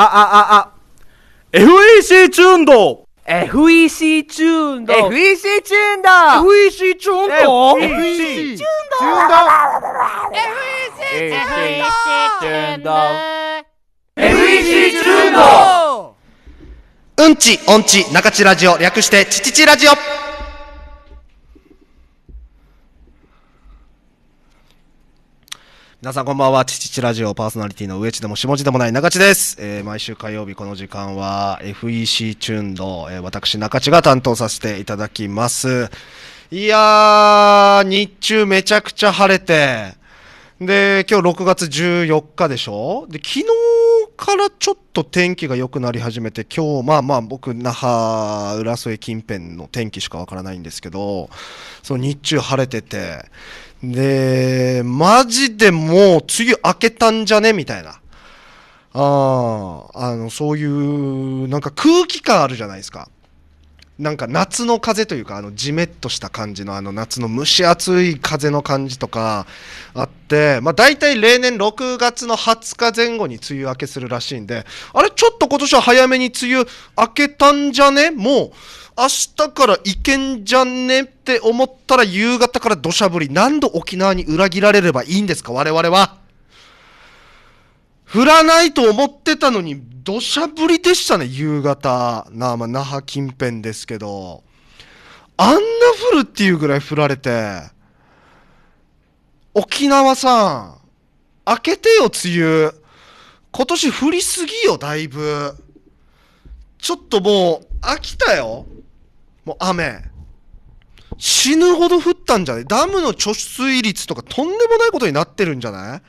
あ、あ、あ、あ。FEC チューンド FEC チューンド FEC チューンド FEC チューンド FEC チューンド FEC チューンド FEC チューンドうんち、おんち、中地ラジオ、略して、ちちちラジオ皆さんこんばんは。ちちちラジオパーソナリティの上地でも下地でもない中地です。えー、毎週火曜日この時間は FEC チューンド、えー、私中地が担当させていただきます。いやー、日中めちゃくちゃ晴れて、で、今日6月14日でしょで、昨日からちょっと天気が良くなり始めて、今日、まあまあ僕、那覇、浦添近辺の天気しかわからないんですけど、その日中晴れてて、で、マジでもう梅雨明けたんじゃねみたいな。ああ、あの、そういう、なんか空気感あるじゃないですか。なんか夏の風というか、あの、じめっとした感じの、あの、夏の蒸し暑い風の感じとかあって、まあ、大体例年6月の20日前後に梅雨明けするらしいんで、あれ、ちょっと今年は早めに梅雨明けたんじゃねもう、明日から行けんじゃんねって思ったら夕方から土砂降り。何度沖縄に裏切られればいいんですか我々は。降らないと思ってたのに、土砂降りでしたね、夕方。なあ、まあ、那覇近辺ですけど。あんな降るっていうぐらい降られて。沖縄さん、明けてよ、梅雨。今年降りすぎよ、だいぶ。ちょっともう、飽きたよ。もう雨。死ぬほど降ったんじゃないダムの貯水率とかとんでもないことになってるんじゃない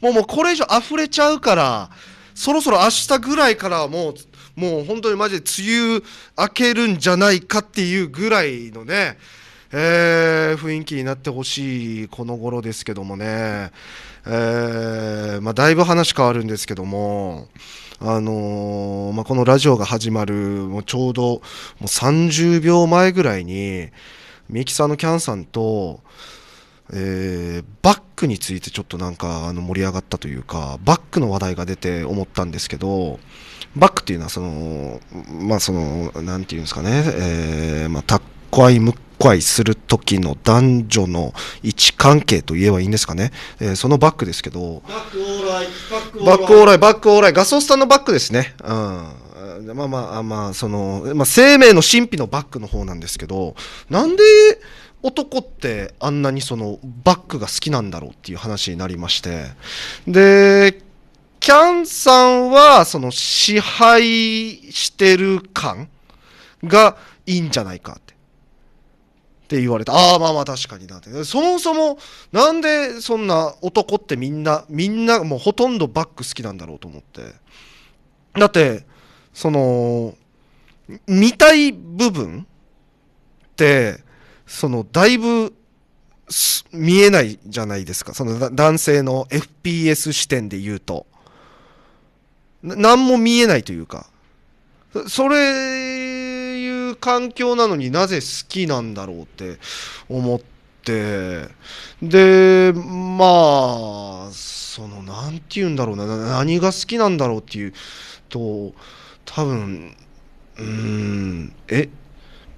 もうもうこれ以上溢れちゃうから、そろそろ明日ぐらいからもう、もう本当にマジで梅雨明けるんじゃないかっていうぐらいのね、えー、雰囲気になってほしいこの頃ですけどもね、えー、まあ、だいぶ話変わるんですけども、あのー、まあ、このラジオが始まるもうちょうどもう30秒前ぐらいにミキサーのキャンさんと、えー、バックについてちょっとなんかあの盛り上がったというかバックの話題が出て思ったんですけどバックっていうのはそのまあそのていうんですかね、えー、まあ、タッ解無いする時の男女の位置関係と言えばいいんですかね、えー、そのバックですけどバックオーライバックオーライバックオーライガソスタのバックですねうんまあまあまあその、まあ、生命の神秘のバックの方なんですけどなんで男ってあんなにそのバックが好きなんだろうっていう話になりましてでキャンさんはその支配してる感がいいんじゃないかってって言われた。ああ、まあまあ確かになって。そもそも、なんでそんな男ってみんな、みんな、もうほとんどバック好きなんだろうと思って。だって、その、見たい部分って、その、だいぶ、見えないじゃないですか。その男性の FPS 視点で言うと。何も見えないというか。それ環境なのになぜ好きなんだろうって思って、で、まあ、その、何て言うんだろうな、何が好きなんだろうっていうと、多分、うん、え、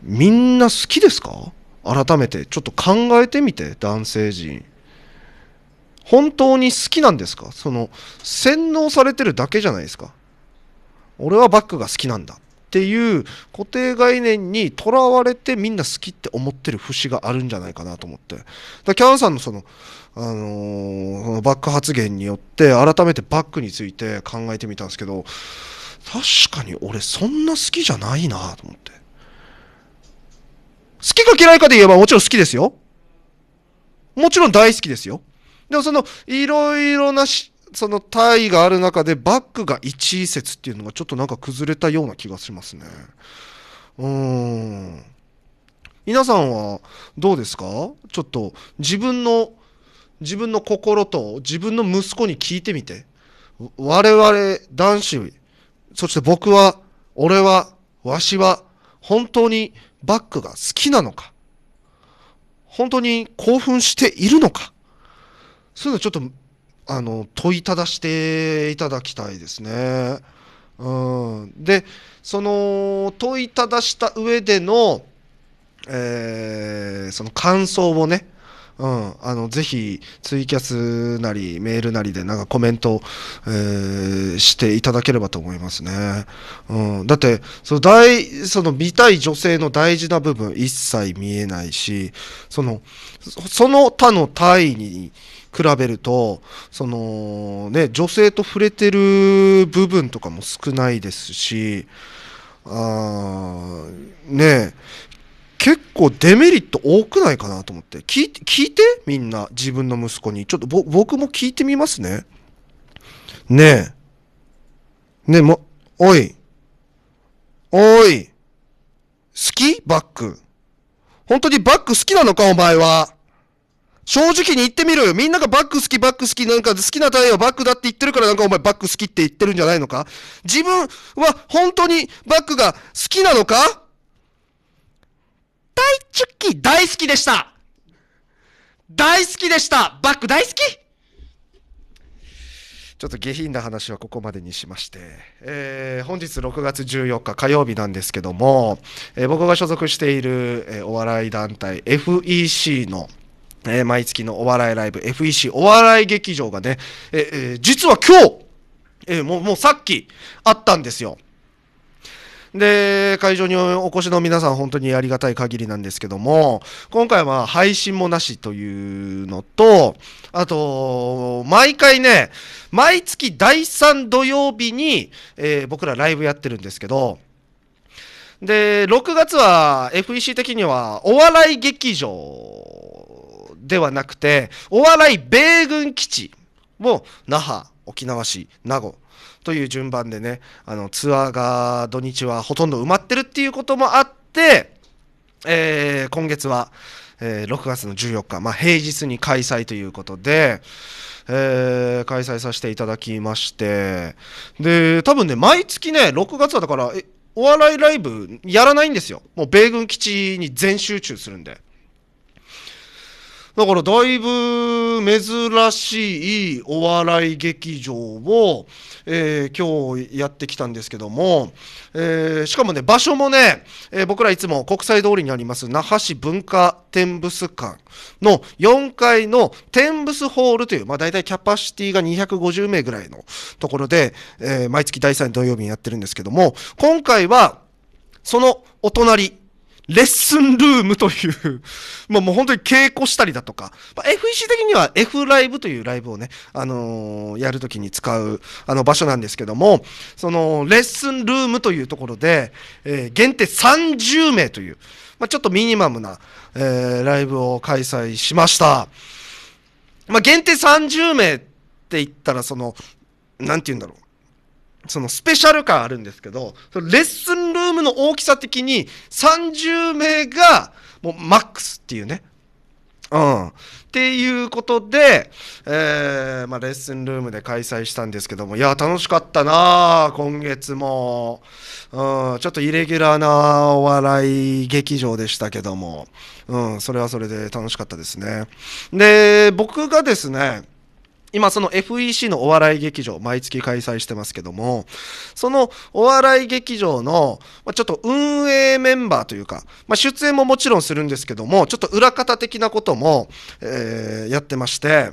みんな好きですか改めて、ちょっと考えてみて、男性陣。本当に好きなんですかその、洗脳されてるだけじゃないですか。俺はバックが好きなんだ。っていう固定概念にとらわれてみんな好きって思ってる節があるんじゃないかなと思って。だキャンさんのその、あのー、バック発言によって改めてバックについて考えてみたんですけど、確かに俺そんな好きじゃないなと思って。好きか嫌いかで言えばもちろん好きですよ。もちろん大好きですよ。でもその、いろいろなし、その体位がある中でバックが1位説っていうのがちょっとなんか崩れたような気がしますね。うーん。皆さんはどうですかちょっと自分の、自分の心と自分の息子に聞いてみて。我々男子、そして僕は、俺は、わしは、本当にバックが好きなのか本当に興奮しているのかそういうのちょっとあの問いただしていただきたいですね。うん、でその問いただした上での、えー、その感想をね、うん、あのぜひツイキャスなりメールなりでなんかコメント、えー、していただければと思いますね。うん、だってその大その見たい女性の大事な部分一切見えないしそのその他の体に比べるとその、ね、女性と触れてる部分とかも少ないですしあね結構デメリット多くないかなと思って聞いて聞いてみんな自分の息子にちょっと僕も聞いてみますねねえねえもおいおい好きバック本当にバック好きなのかお前は正直に言ってみろよ。みんながバック好き、バック好き、なんか好きなタイヤはバックだって言ってるからなんかお前バック好きって言ってるんじゃないのか自分は本当にバックが好きなのか大チュッキ大好きでした大好きでしたバック大好きちょっと下品な話はここまでにしまして、えー、本日6月14日火曜日なんですけども、えー、僕が所属している、えー、お笑い団体 FEC の、えー、毎月のお笑いライブ FEC お笑い劇場がね、ええー、実は今日、えー、もうもうさっきあったんですよ。で、会場にお越しの皆さん、本当にありがたい限りなんですけども、今回は配信もなしというのと、あと、毎回ね、毎月第3土曜日に、えー、僕らライブやってるんですけど、で、6月は FEC 的にはお笑い劇場ではなくて、お笑い米軍基地も那覇、沖縄市、名護という順番でね、あのツアーが土日はほとんど埋まってるっていうこともあって、えー、今月は、えー、6月の14日、まあ、平日に開催ということで、えー、開催させていただきまして、で、多分ね、毎月ね、6月はだから、お笑いライブやらないんですよ。もう米軍基地に全集中するんで。だからだいぶ珍しいお笑い劇場を、えー、今日やってきたんですけども、えー、しかもね、場所もね、えー、僕らいつも国際通りにあります那覇市文化展物館の4階の展物ホールという、まあ大体キャパシティが250名ぐらいのところで、えー、毎月第3土曜日にやってるんですけども、今回はそのお隣、レッスンルームというもう本当に稽古したりだとか、まあ、FEC 的には F ライブというライブをね、あのー、やるときに使うあの場所なんですけども、そのレッスンルームというところで、えー、限定30名という、まあ、ちょっとミニマムな、えー、ライブを開催しました。まあ、限定30名って言ったら、その、なんて言うんだろう。そのスペシャル感あるんですけど、レッスンルームの大きさ的に30名がもうマックスっていうね。うん。っていうことで、えー、まあ、レッスンルームで開催したんですけども、いや、楽しかったな今月も。うん、ちょっとイレギュラーなお笑い劇場でしたけども、うん、それはそれで楽しかったですね。で、僕がですね、今その FEC のお笑い劇場、毎月開催してますけども、そのお笑い劇場の、まちょっと運営メンバーというか、ま出演ももちろんするんですけども、ちょっと裏方的なことも、えやってまして、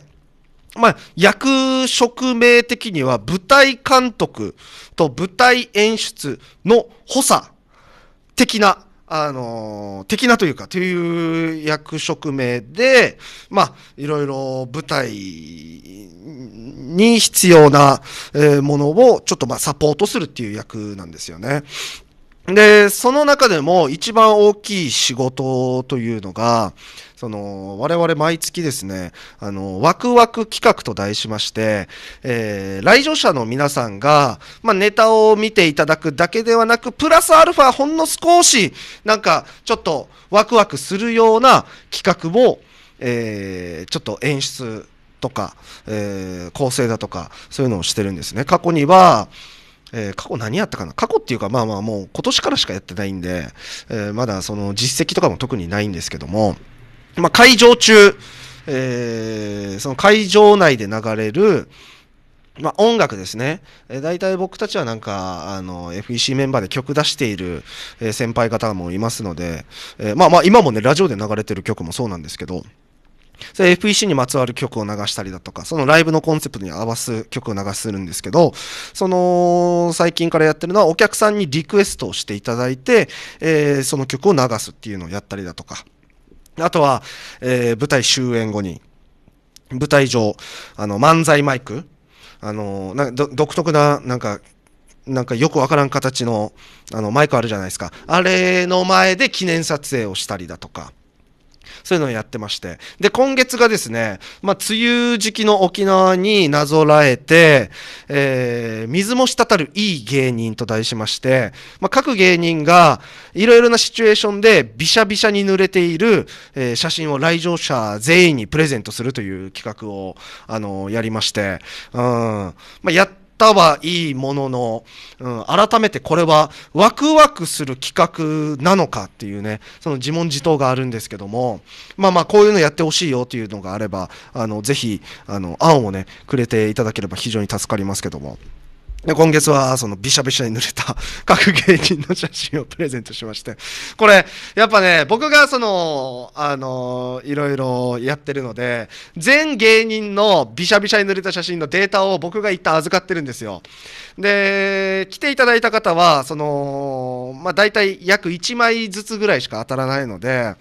まあ、役職名的には舞台監督と舞台演出の補佐的なあの、的なというか、という役職名で、まあ、いろいろ舞台に必要なものをちょっとまあサポートするっていう役なんですよね。で、その中でも一番大きい仕事というのが、その、我々毎月ですね、あの、ワクワク企画と題しまして、えー、来場者の皆さんが、まあ、ネタを見ていただくだけではなく、プラスアルファほんの少し、なんか、ちょっとワクワクするような企画も、えー、ちょっと演出とか、えー、構成だとか、そういうのをしてるんですね。過去には、えー、過去何やったかな過去っていうかまあまあもう今年からしかやってないんで、えー、まだその実績とかも特にないんですけども、まあ、会場中、えー、その会場内で流れる、まあ、音楽ですね、えー、大体僕たちはなんかあの FEC メンバーで曲出している、え先輩方もいますので、えまあまあ今もねラジオで流れてる曲もそうなんですけどそれ FEC にまつわる曲を流したりだとか、そのライブのコンセプトに合わす曲を流するんですけど、その、最近からやってるのはお客さんにリクエストをしていただいて、えー、その曲を流すっていうのをやったりだとか、あとは、えー、舞台終演後に、舞台上、あの、漫才マイク、あの、な独特な、なんか、なんかよくわからん形の、あの、マイクあるじゃないですか。あれの前で記念撮影をしたりだとか。そういうのをやってまして。で、今月がですね、まあ、梅雨時期の沖縄になぞらえて、えー、水も滴るいい芸人と題しまして、まあ、各芸人がいろいろなシチュエーションでびしゃびしゃに濡れている、えー、写真を来場者全員にプレゼントするという企画を、あのー、やりまして、うん。まあ、やっったはいいものの、うん、改めてこれはワクワクする企画なのかっていうね、その自問自答があるんですけども、まあまあこういうのやってほしいよというのがあれば、あの、ぜひ、あの、案をね、くれていただければ非常に助かりますけども。で今月はそのびしゃびしゃに濡れた各芸人の写真をプレゼントしまして、これ、やっぱね、僕がその、あの、いろいろやってるので、全芸人のびしゃびしゃに濡れた写真のデータを僕が一旦預かってるんですよ。で、来ていただいた方は、その、まあ大体約1枚ずつぐらいしか当たらないので、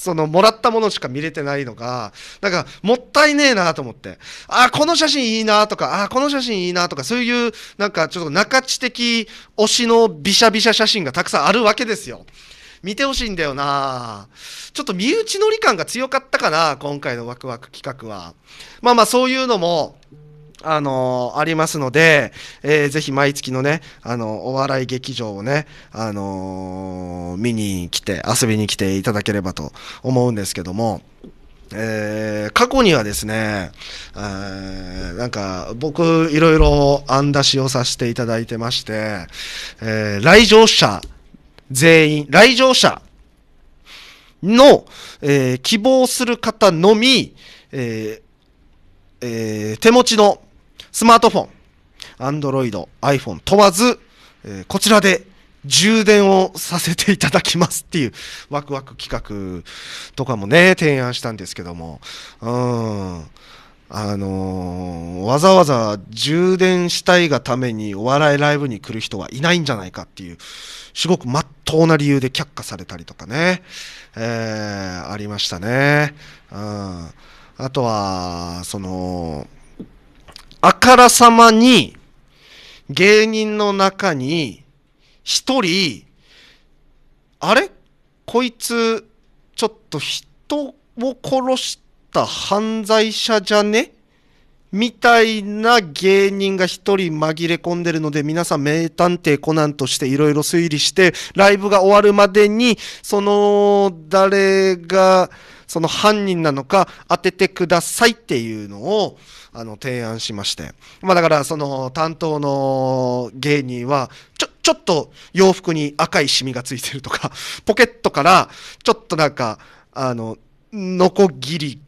そのもらったものしか見れてないのが、なんかもったいねえなと思って、あ、あ、この写真いいなとか、あ、あ、この写真いいなとか、そういうなんかちょっと中地的推しのビシャビシャ写真がたくさんあるわけですよ。見てほしいんだよなちょっと身内乗り感が強かったかな、今回のワクワク企画は。まあまあそういうのも、あのありますので、えー、ぜひ毎月のね、あのお笑い劇場をね、あのー、見に来て、遊びに来ていただければと思うんですけども、えー、過去にはですね、えー、なんか僕いろいろ案出しをさせていただいてまして、えー、来場者全員、来場者の、えー、希望する方のみ、えーえー、手持ちのスマートフォン、アンドロイド、iPhone 問わず、えー、こちらで充電をさせていただきますっていうワクワク企画とかもね、提案したんですけども、うん。あのー、わざわざ充電したいがためにお笑いライブに来る人はいないんじゃないかっていう、すごくまっとうな理由で却下されたりとかね、えー、ありましたね。うん。あとは、その、あからさまに芸人の中に一人、あれこいつ、ちょっと人を殺した犯罪者じゃねみたいな芸人が一人紛れ込んでるので、皆さん名探偵コナンとしていろいろ推理して、ライブが終わるまでに、その、誰が、その犯人なのか当ててくださいっていうのを、あの、提案しまして。まあだから、その、担当の芸人は、ちょ、ちょっと洋服に赤いシミがついてるとか、ポケットから、ちょっとなんか、あの、ノコギリ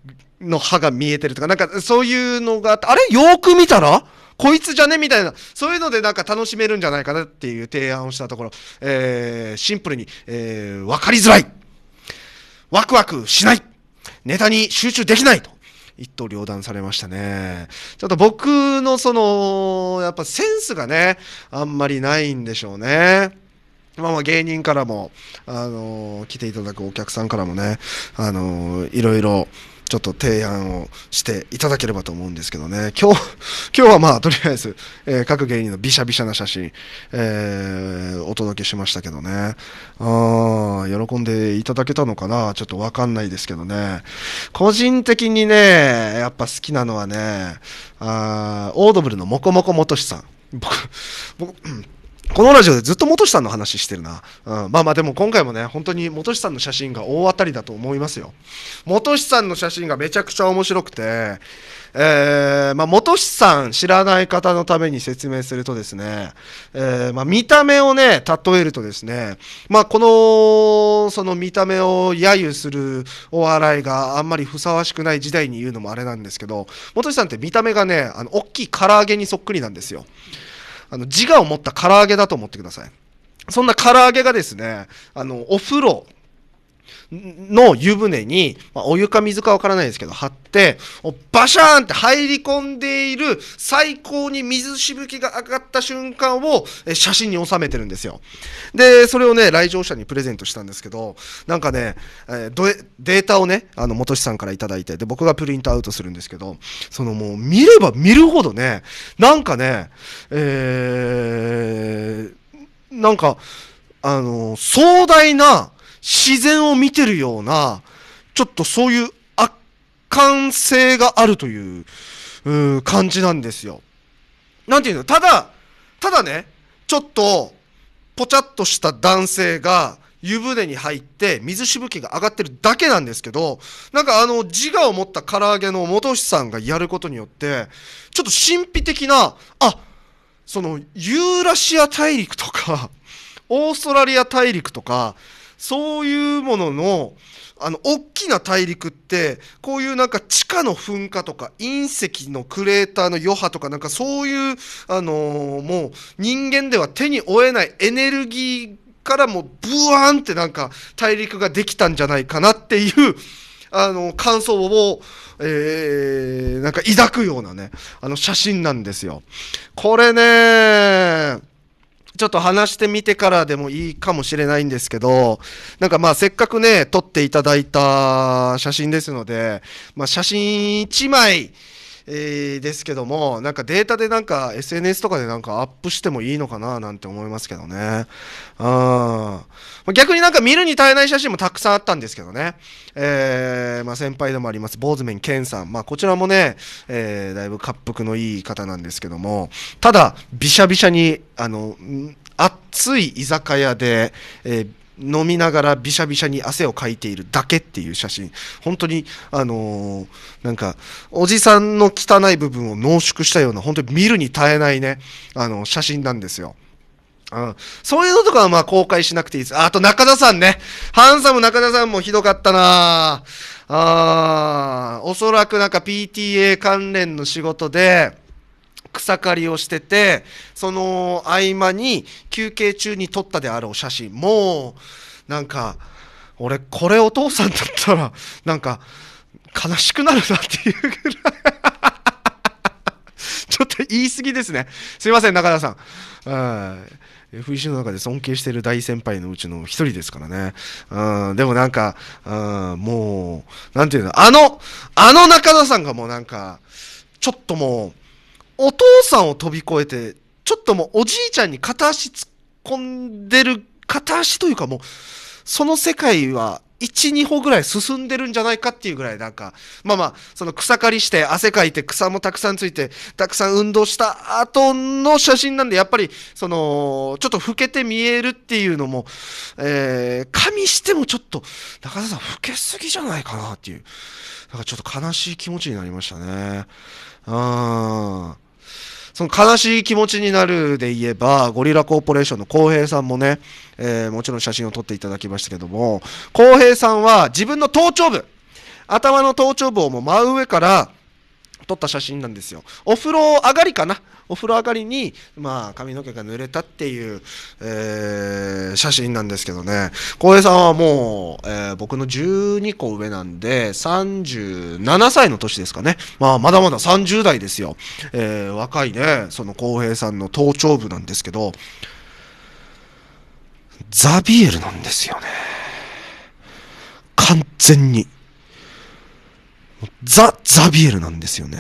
の歯が見えてるとか、なんかそういうのがあって、あれよーく見たらこいつじゃねみたいな、そういうのでなんか楽しめるんじゃないかなっていう提案をしたところ、えー、シンプルに、えー、わかりづらい。ワクワクしない。ネタに集中できないと。一刀両断されましたね。ちょっと僕のその、やっぱセンスがね、あんまりないんでしょうね。まあまあ芸人からも、あのー、来ていただくお客さんからもね、あのー、いろいろ、ちょっと提案をしていただければと思うんですけどね、今日 今日はまあとりあえず、えー、各芸人のびしゃびしゃな写真、えー、お届けしましたけどねあ、喜んでいただけたのかな、ちょっとわかんないですけどね、個人的にね、やっぱ好きなのはね、あーオードブルのもこもこもとしさん。僕僕このラジオでずっと本さんの話してるな。うん、まあまあでも今回もね、本当に本さんの写真が大当たりだと思いますよ。本さんの写真がめちゃくちゃ面白くて、えー、まあ本さん知らない方のために説明するとですね、えー、まあ見た目をね、例えるとですね、まあこの、その見た目を揶揄するお笑いがあんまりふさわしくない時代に言うのもあれなんですけど、本さんって見た目がね、あの、大きい唐揚げにそっくりなんですよ。あの自我を持った唐揚げだと思ってください。そんな唐揚げがですね、あの、お風呂の湯船に、まあ、お湯か水かわからないですけど、張って、バシャーンって入り込んでいる最高に水しぶきが上がった瞬間を写真に収めてるんですよ。で、それをね、来場者にプレゼントしたんですけど、なんかね、えー、データをね、あの、元志さんから頂いて、で、僕がプリントアウトするんですけど、そのもう見れば見るほどね、なんかね、えー、なんか、あの、壮大な自然を見てるような、ちょっとそういう圧巻性があるという、う感じなんですよ。なんていうのただ、ただね、ちょっと、ぽちゃっとした男性が、湯船に入って水しぶきが上がってるだけなんですけど、なんかあの自我を持った唐揚げの元志さんがやることによって、ちょっと神秘的な、あ、そのユーラシア大陸とか、オーストラリア大陸とか、そういうものの、あの、大きな大陸って、こういうなんか地下の噴火とか、隕石のクレーターの余波とか、なんかそういう、あのー、もう人間では手に負えないエネルギーからもうブワーンってなんか大陸ができたんじゃないかなっていう、あの、感想を、えー、なんか抱くようなね、あの写真なんですよ。これねちょっと話してみてからでもいいかもしれないんですけど、なんかまあせっかくね、撮っていただいた写真ですので、まあ写真1枚、えですけどもなんかデータでなんか SNS とかでなんかアップしてもいいのかななんて思いますけどねあ逆になんか見るに耐えない写真もたくさんあったんですけどね、えーまあ、先輩でもあります坊主面健さん、まあ、こちらもね、えー、だいぶ滑覆のいい方なんですけどもただびしゃびしゃにあの暑い居酒屋で、えー飲みながらびしゃびしゃに汗をかいているだけっていう写真本当にあのー、なんかおじさんの汚い部分を濃縮したような本当に見るに耐えないねあの写真なんですよ。うん、そういうのとかはまあ公開しなくていいです。あと中田さんね。ハンサム中田さんもひどかったなあおそらくなんか PTA 関連の仕事で、草刈りをしてて、その合間に休憩中に撮ったであろう写真、もう、なんか、俺、これお父さんだったら、なんか、悲しくなるなっていうぐらいちょっと言い過ぎですね。すいません、中田さん。うん。FEC の中で尊敬してる大先輩のうちの一人ですからね。うん。でもなんか、うん、もう、なんていうの、あの、あの中田さんがもうなんか、ちょっともう、お父さんを飛び越えて、ちょっともうおじいちゃんに片足突っ込んでる、片足というかもう、その世界は1、2歩ぐらい進んでるんじゃないかっていうぐらいなんか、まあまあ、その草刈りして汗かいて草もたくさんついて、たくさん運動した後の写真なんで、やっぱり、その、ちょっと老けて見えるっていうのも、えー、加味してもちょっと、中田さん老けすぎじゃないかなっていう、なんかちょっと悲しい気持ちになりましたね。うん。その悲しい気持ちになるで言えば、ゴリラコーポレーションの浩平さんもね、えー、もちろん写真を撮っていただきましたけども、浩平さんは自分の頭頂部、頭の頭頂部をもう真上から撮った写真なんですよ。お風呂上がりかなお風呂上がりに、まあ、髪の毛が濡れたっていう、えー、写真なんですけどね浩平さんはもう、えー、僕の12個上なんで37歳の年ですかね、まあ、まだまだ30代ですよ、えー、若いねその浩平さんの頭頂部なんですけどザビエルなんですよね完全にザ・ザビエルなんですよね。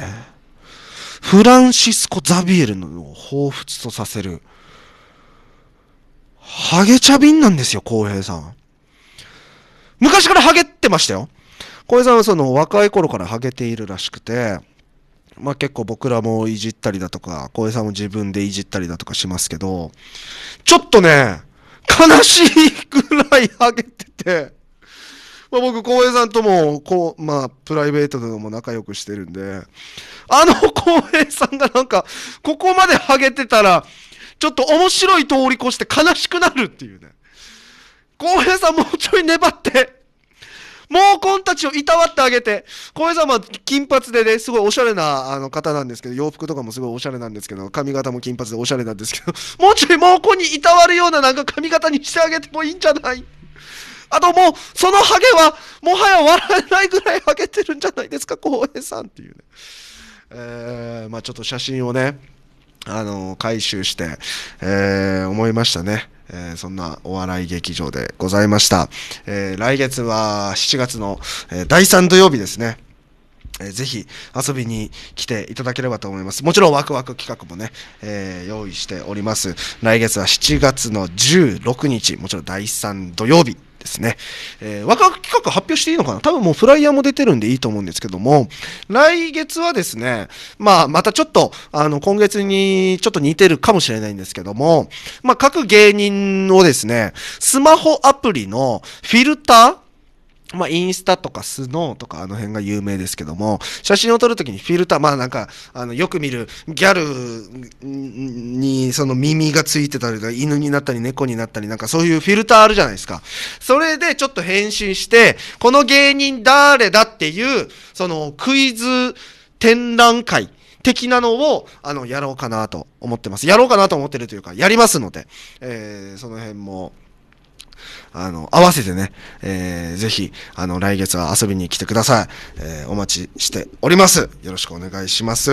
フランシスコ・ザビエルのを彷彿とさせる、ハゲビンなんですよ、浩平さん。昔からハゲってましたよ。浩平さんはその若い頃からハゲているらしくて、まあ結構僕らもいじったりだとか、浩平さんも自分でいじったりだとかしますけど、ちょっとね、悲しいくらいハゲてて、まあ、僕、浩平さんとも、こう、まあ、プライベートでも仲良くしてるんで、あの 浩平さんがなんか、ここまでハゲてたら、ちょっと面白い通り越して悲しくなるっていうね。浩平さんもうちょい粘って、毛根たちをいたわってあげて、さん様、金髪でね、すごいおしゃれなあの方なんですけど、洋服とかもすごいおしゃれなんですけど、髪型も金髪でおしゃれなんですけど、もうちょい毛根にいたわるようななんか髪型にしてあげてもいいんじゃないあともう、そのハゲは、もはや笑えないぐらいハゲてるんじゃないですか、浩平さんっていうね。えー、まあちょっと写真をね、あのー、回収して、えー、思いましたね。えー、そんなお笑い劇場でございました。えー、来月は7月の、えー、第3土曜日ですね。えぜひ遊びに来ていただければと思います。もちろんワクワク企画もね、えー、用意しております。来月は7月の16日、もちろん第3土曜日ですね、えー、ワクワク企画発表していいのかな多分もうフライヤーも出てるんでいいと思うんですけども、来月はですね、まあ、またちょっと、あの、今月にちょっと似てるかもしれないんですけども、まあ、各芸人をですね、スマホアプリのフィルターまあ、インスタとかスノーとかあの辺が有名ですけども、写真を撮るときにフィルター、まあなんか、あの、よく見るギャルにその耳がついてたりとか、犬になったり猫になったり、なんかそういうフィルターあるじゃないですか。それでちょっと変身して、この芸人誰だっていう、そのクイズ展覧会。的なのを、あの、やろうかなと思ってます。やろうかなと思ってるというか、やりますので、えー、その辺も、あの、合わせてね、えー、ぜひ、あの、来月は遊びに来てください。えー、お待ちしております。よろしくお願いします。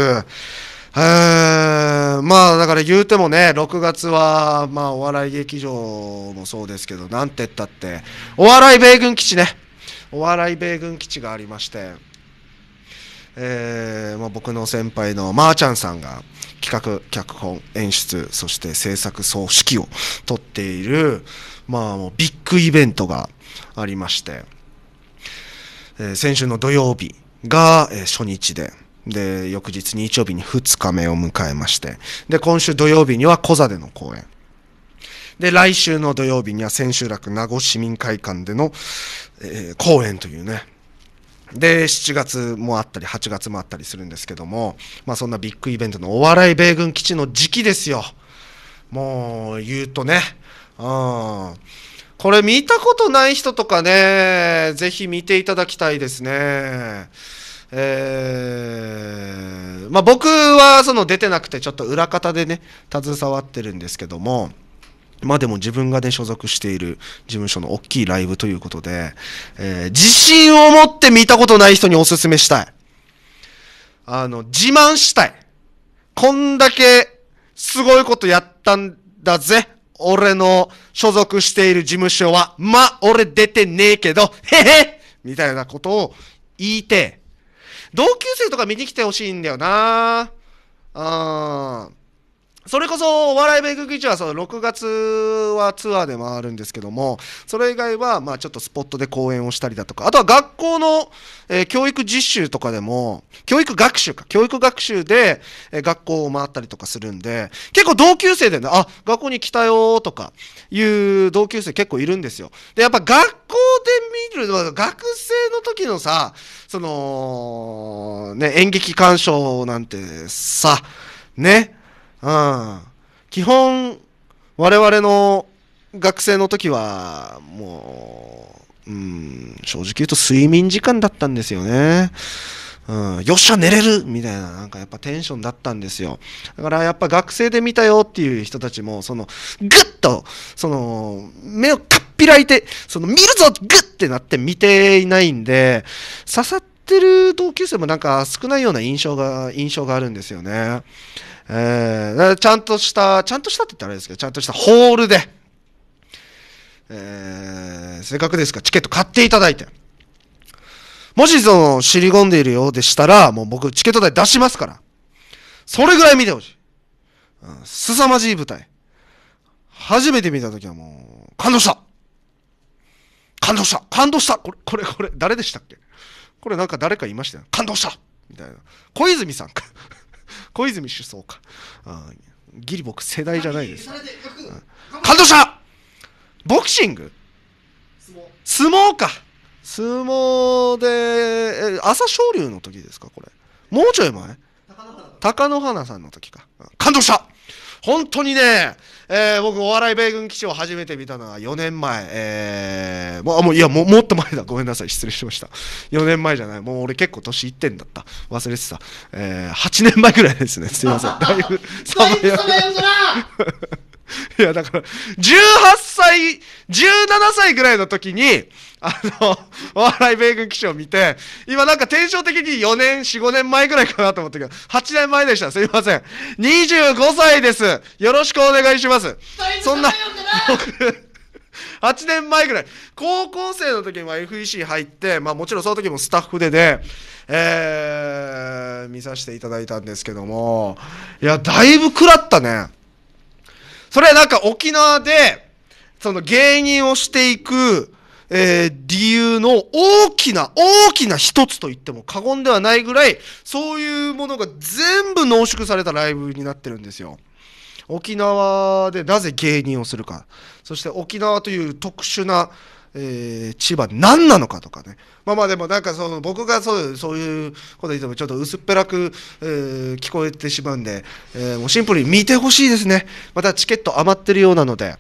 まあだから言うてもね6月はまあお笑い劇場もそうですけどなんて言ったってお笑い米軍基地ねお笑い米軍基地がありまして、えーまあ、僕の先輩のまーちゃんさんが企画脚本演出そして制作総指揮を取っているまあもうビッグイベントがありまして、え先週の土曜日が、え初日で、で、翌日日曜日に2日目を迎えまして、で、今週土曜日には小座での公演。で、来週の土曜日には千秋楽名護市民会館での、えー、公演というね。で、7月もあったり、8月もあったりするんですけども、まあそんなビッグイベントのお笑い米軍基地の時期ですよ。もう言うとね、うんこれ見たことない人とかね、ぜひ見ていただきたいですね。えー、まあ、僕はその出てなくてちょっと裏方でね、携わってるんですけども、まあでも自分がね、所属している事務所の大きいライブということで、えー、自信を持って見たことない人にお勧めしたい。あの、自慢したい。こんだけすごいことやったんだぜ。俺の所属している事務所は、ま、俺出てねえけど、へへみたいなことを言いて、同級生とか見に来てほしいんだよなうん。それこそ、お笑い米国基地は、その6月はツアーで回るんですけども、それ以外は、まあちょっとスポットで講演をしたりだとか、あとは学校の、えー、教育実習とかでも、教育学習か、教育学習で、えー、学校を回ったりとかするんで、結構同級生でね、あ、学校に来たよとか、いう同級生結構いるんですよ。で、やっぱ学校で見る、学生の時のさ、その、ね、演劇鑑賞なんてさ、ね、うん基本我々の学生の時はもう、うん、正直言うと睡眠時間だったんですよね。うん、よっしゃ寝れるみたいななんかやっぱテンションだったんですよだからやっぱ学生で見たよっていう人たちもそのぐっとその目をかっぴらいてその見るぞぐってなって見ていないんで刺さってる同級生もなんか少ないような印象が印象があるんですよねえー、ちゃんとした、ちゃんとしたって言ったらあれですけど、ちゃんとしたホールで、えー、せっかくですかチケット買っていただいて。もしその、尻込んでいるようでしたら、もう僕チケット代出しますから。それぐらい見てほしい。うん、凄まじい舞台。初めて見たときはもう、感動した感動した感動したこれ、これ、これ、誰でしたっけこれなんか誰か言いましたよ。感動したみたいな。小泉さんか。小泉首相か。あギリ僕世代じゃないです。感動したボクシング相撲か。相撲で、朝青龍の時ですか、これ。もうちょい前貴乃花さんの時か。感動した本当にね、えー、僕、お笑い米軍基地を初めて見たのは4年前、えー、もう、いやも、もっと前だ。ごめんなさい。失礼しました。4年前じゃない。もう俺結構年いってんだった。忘れてた。えー、8年前ぐらいですね。すいません。だいぶ、さまよ。いや、だから、18歳、17歳ぐらいの時に、あの、お笑い米軍基地を見て、今なんかテンション的に4年、4、5年前ぐらいかなと思ったけど、8年前でした。すいません。25歳です。よろしくお願いします。そんな、僕、8年前ぐらい、高校生の時には FEC 入って、まあもちろんその時もスタッフでね、えー、見させていただいたんですけども、いや、だいぶ食らったね。それはなんか沖縄で、その芸人をしていく、えー、理由の大きな、大きな一つと言っても過言ではないぐらい、そういうものが全部濃縮されたライブになってるんですよ。沖縄でなぜ芸人をするか、そして沖縄という特殊な、えー、千葉何なのかとかね。まあまあでもなんかその僕がそうそういうこと言ってもちょっと薄っぺらく、えー、聞こえてしまうんで、えー、もうシンプルに見てほしいですね。またチケット余ってるようなので。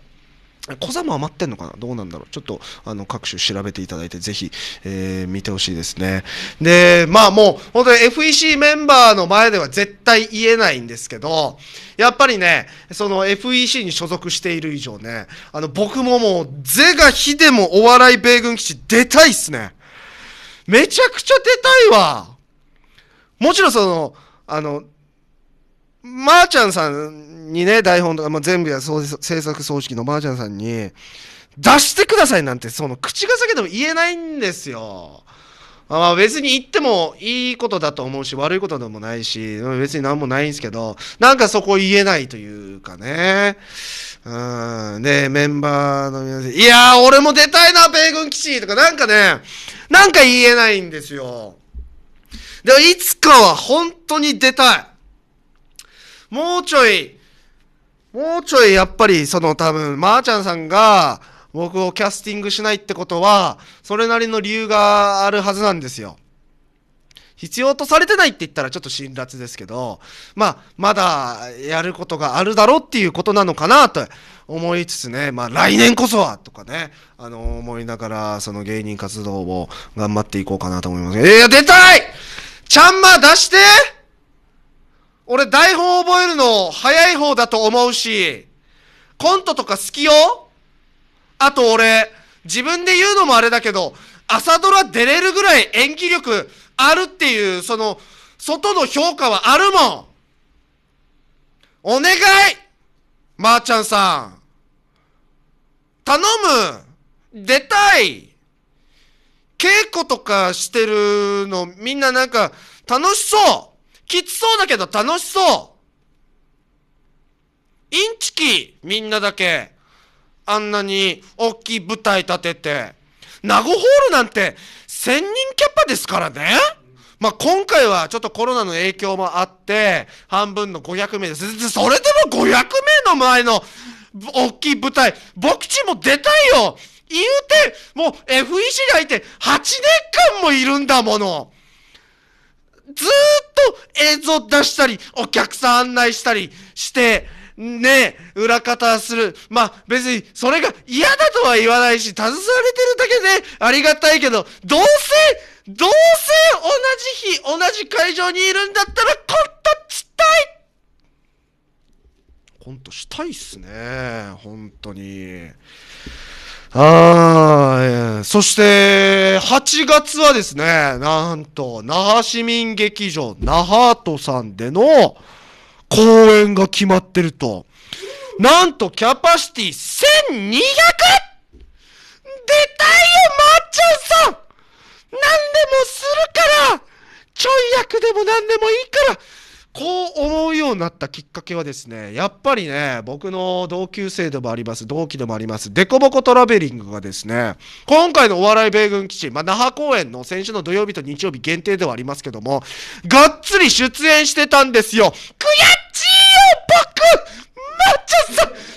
小座も余ってんのかなどうなんだろうちょっとあの各種調べていただいてぜひ、えー、見てほしいですね。で、まあもう本当に FEC メンバーの前では絶対言えないんですけど、やっぱりね、その FEC に所属している以上ね、あの僕ももう是が非でもお笑い米軍基地出たいっすね。めちゃくちゃ出たいわもちろんその、あの、まー、ちゃんさんにね、台本とか、まあ、全部や制作組織のまー、あ、ちゃんさんに、出してくださいなんて、その、口が裂けても言えないんですよ。まあ、別に言ってもいいことだと思うし、悪いことでもないし、別に何もないんですけど、なんかそこ言えないというかね。うん。で、メンバーの皆さん、いやー、俺も出たいな、米軍基地とか、なんかね、なんか言えないんですよ。でも、いつかは本当に出たい。もうちょい、もうちょいやっぱりその多分、まー、あ、ちゃんさんが僕をキャスティングしないってことは、それなりの理由があるはずなんですよ。必要とされてないって言ったらちょっと辛辣ですけど、まあ、まだやることがあるだろうっていうことなのかなと思いつつね、まあ来年こそはとかね、あの思いながらその芸人活動を頑張っていこうかなと思います。えや、出たいちゃんま出して俺台本覚えるの早い方だと思うし、コントとか好きよあと俺、自分で言うのもあれだけど、朝ドラ出れるぐらい演技力あるっていう、その、外の評価はあるもんお願いまー、あ、ちゃんさん。頼む出たい稽古とかしてるのみんななんか楽しそうきつそうだけど楽しそう。インチキ、みんなだけ。あんなに大きい舞台立てて。名護ホールなんて1000人キャパですからね。まあ、今回はちょっとコロナの影響もあって、半分の500名です。それでも500名の前の大きい舞台、僕ちも出たいよ言うて、もう FEC がいて8年間もいるんだもの。ずっと映像出したり、お客さん案内したりして、ねえ、裏方する。まあ、別に、それが嫌だとは言わないし、携われてるだけでありがたいけど、どうせ、どうせ同じ日、同じ会場にいるんだったら、コントしたいコントしたいっすね。本当に。あそして、8月はですね、なんと、那覇市民劇場、那覇ートさんでの公演が決まってると。なんと、キャパシティ 1200! 出たいよ、まっちゃんさん何でもするからちょい役でも何でもいいからこう思うようになったきっかけはですね、やっぱりね、僕の同級生でもあります、同期でもあります、デコボコトラベリングがですね、今回のお笑い米軍基地、まあ、那覇公演の先週の土曜日と日曜日限定ではありますけども、がっつり出演してたんですよ。悔しいよ、僕マッチョさん